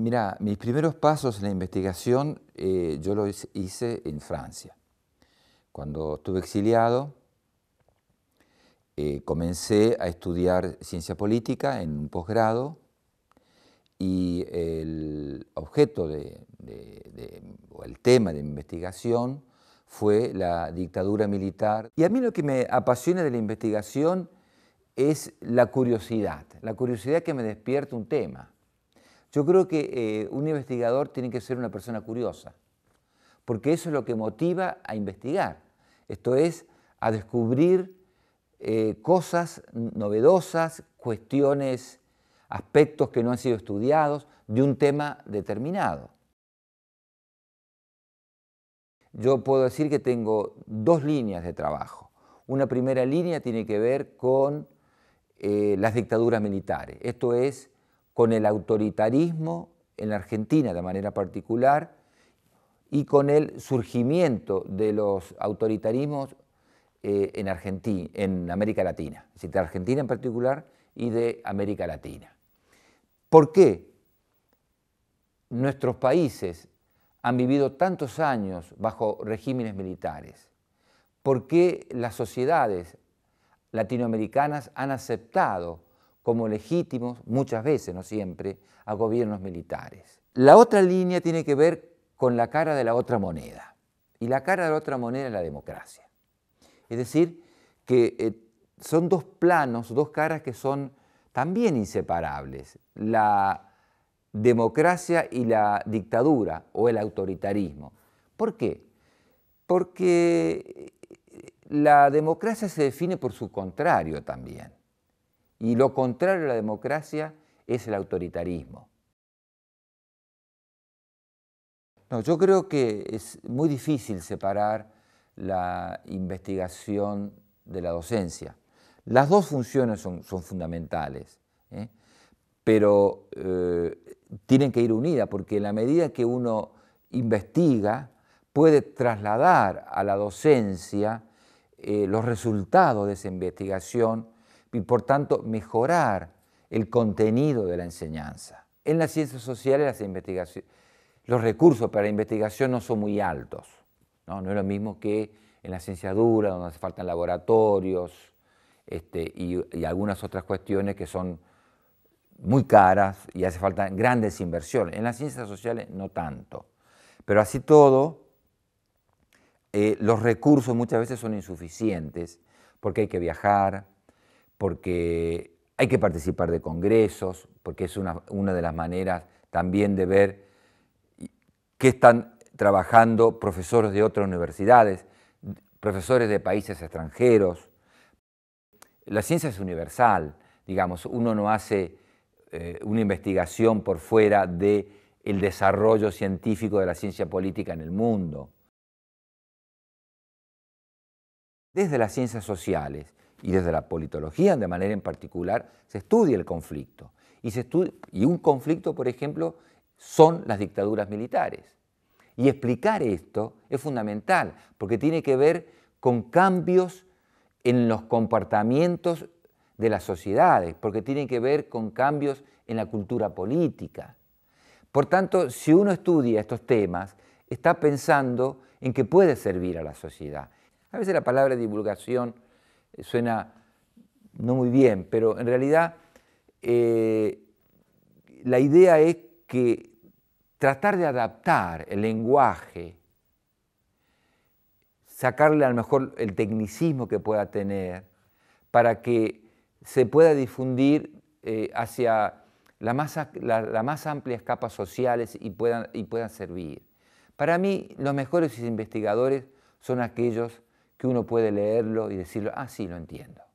Mira, mis primeros pasos en la investigación eh, yo los hice en Francia. Cuando estuve exiliado, eh, comencé a estudiar ciencia política en un posgrado y el objeto o el tema de mi investigación fue la dictadura militar. Y a mí lo que me apasiona de la investigación es la curiosidad, la curiosidad que me despierta un tema. Yo creo que eh, un investigador tiene que ser una persona curiosa, porque eso es lo que motiva a investigar, esto es, a descubrir eh, cosas novedosas, cuestiones, aspectos que no han sido estudiados de un tema determinado. Yo puedo decir que tengo dos líneas de trabajo. Una primera línea tiene que ver con eh, las dictaduras militares, esto es con el autoritarismo en la Argentina de manera particular y con el surgimiento de los autoritarismos eh, en, en América Latina, es decir, de Argentina en particular y de América Latina. ¿Por qué nuestros países han vivido tantos años bajo regímenes militares? ¿Por qué las sociedades latinoamericanas han aceptado como legítimos, muchas veces, no siempre, a gobiernos militares. La otra línea tiene que ver con la cara de la otra moneda. Y la cara de la otra moneda es la democracia. Es decir, que eh, son dos planos, dos caras que son también inseparables. La democracia y la dictadura o el autoritarismo. ¿Por qué? Porque eh, la democracia se define por su contrario también. Y lo contrario a la democracia es el autoritarismo. yo creo que es muy difícil separar la investigación de la docencia. Las dos funciones son, fundamentales, ¿eh? pero eh, tienen que ir unidas porque en la medida que uno investiga puede trasladar a la docencia eh, los resultados de esa investigación y por tanto mejorar el contenido de la enseñanza. En las ciencias sociales los recursos para la investigación no son muy altos, no, es lo mismo que en la ciencia dura, donde hace falta laboratorios este, y, algunas otras cuestiones que son muy caras y hace falta grandes inversiones. En las ciencias sociales no tanto. Pero así todo, eh, los recursos muchas veces son insuficientes porque hay que viajar, porque hay que participar de congresos, porque es una, de las maneras también de ver qué están trabajando profesores de otras universidades, profesores de países extranjeros. La ciencia es universal, digamos, uno no hace eh, una investigación por fuera del el desarrollo científico de la ciencia política en el mundo. Desde las ciencias sociales y desde la politología de manera en particular, se estudia el conflicto. Y, y un conflicto, por ejemplo, son las dictaduras militares. Y explicar esto es fundamental, porque tiene que ver con cambios en los comportamientos de las sociedades, porque tiene que ver con cambios en la cultura política. Por tanto, si uno estudia estos temas, está pensando en que puede servir a la sociedad. A veces la palabra divulgación eh, suena no muy bien, pero en realidad eh, la idea es que tratar de adaptar el lenguaje, sacarle a lo mejor el tecnicismo que pueda tener, para que se pueda difundir eh, hacia las más, amplias capas sociales y puedan, y puedan servir. Para mí, los mejores investigadores son aquellos que uno puede leerlo y decirlo, ah, sí, lo entiendo.